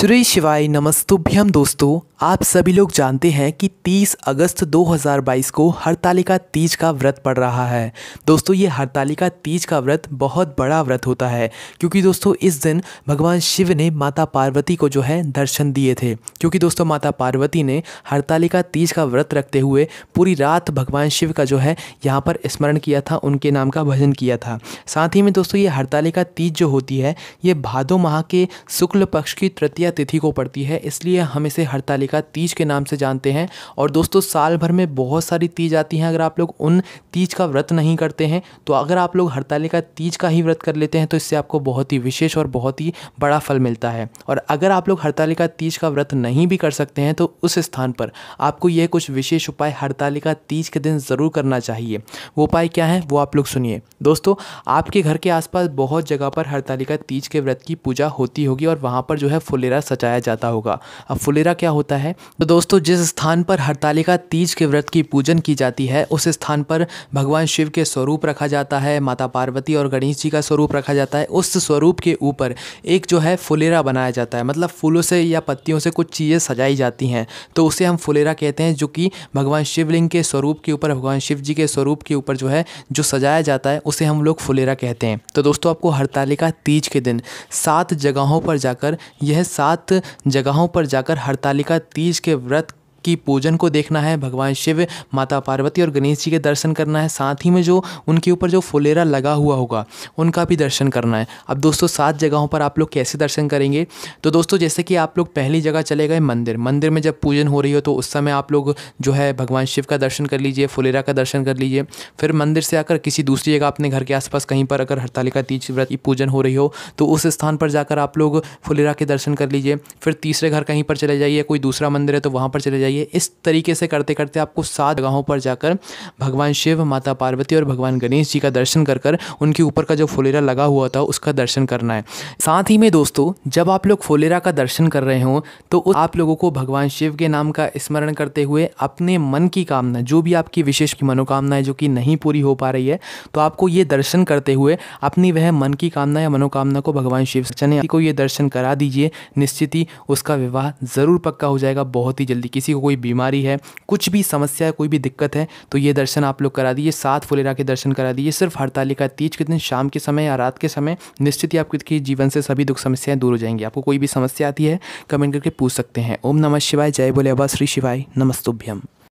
श्री शिवाय नमस्तुभ्यम दोस्तों आप सभी लोग जानते हैं कि 30 अगस्त 2022 को हरतालिका तीज का व्रत पड़ रहा है दोस्तों ये हरतालिका तीज का व्रत बहुत बड़ा व्रत होता है क्योंकि दोस्तों इस दिन भगवान शिव ने माता पार्वती को जो है दर्शन दिए थे क्योंकि दोस्तों माता पार्वती ने हरतालिका तीज का व्रत रखते हुए पूरी रात भगवान शिव का जो है यहाँ पर स्मरण किया था उनके नाम का भजन किया था साथ ही में दोस्तों ये हरतालिका तीज जो होती है ये भादो माह के शुक्ल पक्ष की तृतीय तिथि को पड़ती है इसलिए हम इसे हरतालिका तीज के नाम से जानते हैं और दोस्तों साल भर में बहुत सारी तीज आती हैं अगर आप लोग उन तीज का व्रत नहीं करते हैं तो अगर आप लोग हरतालिका तीज का ही व्रत कर लेते हैं तो इससे आपको बहुत ही विशेष और बहुत ही बड़ा फल मिलता है और अगर आप लोग हरतालिका तीज का व्रत नहीं नहीं भी कर सकते हैं तो उस स्थान पर आपको यह कुछ विशेष उपाय हड़तालिका तीज के दिन ज़रूर करना चाहिए वो उपाय क्या है वो आप लोग सुनिए दोस्तों आपके घर के आसपास बहुत जगह पर हड़तालिका तीज के व्रत की पूजा होती होगी और वहाँ पर जो है फुलेरा सजाया जाता होगा अब फुलेरा क्या होता है तो दोस्तों जिस स्थान पर हड़तालिका तीज के व्रत की पूजन की जाती है उस स्थान पर भगवान शिव के स्वरूप रखा जाता है माता पार्वती और गणेश जी का स्वरूप रखा जाता है उस स्वरूप के ऊपर एक जो है फुलेरा बनाया जाता है मतलब फूलों से या पत्तियों से कुछ चीज़ें सजाई जाती हैं तो उसे हम फुलेरा कहते हैं जो कि भगवान शिवलिंग के स्वरूप के ऊपर भगवान शिव जी के स्वरूप के ऊपर जो है जो सजाया जाता है उसे हम लोग फुलेरा कहते हैं तो दोस्तों आपको हड़तालिका तीज के दिन सात जगहों पर जाकर यह सात जगहों पर जाकर हड़तालिका तीज के व्रत की पूजन को देखना है भगवान शिव माता पार्वती और गणेश जी के दर्शन करना है साथ ही में जो उनके ऊपर जो फुलेरा लगा हुआ होगा उनका भी दर्शन करना है अब दोस्तों सात जगहों पर आप लोग कैसे दर्शन करेंगे तो दोस्तों जैसे कि आप लोग पहली जगह चले गए मंदिर मंदिर में जब पूजन हो रही हो तो उस समय आप लोग जो है भगवान शिव का दर्शन कर लीजिए फुलेरा का दर्शन कर लीजिए फिर मंदिर से आकर किसी दूसरी जगह अपने घर के आसपास कहीं पर अगर हरतालिका तीज व्रत की पूजन हो रही हो तो उस स्थान पर जाकर आप लोग फुलेरा के दर्शन कर लीजिए फिर तीसरे घर कहीं पर चले जाइए कोई दूसरा मंदिर है तो वहाँ पर चले जाइए जाइए इस तरीके से करते करते आपको सात जगहों पर जाकर भगवान शिव माता पार्वती और भगवान गणेश जी का दर्शन कर कर उनके ऊपर का जो फुलेरा लगा हुआ था उसका दर्शन करना है साथ ही में दोस्तों जब आप लोग फुलेरा का दर्शन कर रहे हो तो आप लोगों को भगवान शिव के नाम का स्मरण करते हुए अपने मन की कामना जो भी आपकी विशेष मनोकामना है जो कि नहीं पूरी हो पा रही है तो आपको ये दर्शन करते हुए अपनी वह मन की कामना या मनोकामना को भगवान शिव चने को ये दर्शन करा दीजिए निश्चित ही उसका विवाह ज़रूर पक्का हो जाएगा बहुत ही जल्दी किसी कोई बीमारी है कुछ भी समस्या है कोई भी दिक्कत है तो ये दर्शन आप लोग करा दीजिए सात फुलेरा के दर्शन करा दीजिए सिर्फ हड़तालिका तीज के दिन शाम के समय या रात के समय निश्चित ही आपके जीवन से सभी दुख समस्याएं दूर हो जाएंगी आपको कोई भी समस्या आती है कमेंट करके पूछ सकते हैं ओम नमः शिवाय जय बोले अबा श्री शिवाय नमस्तुभ्यम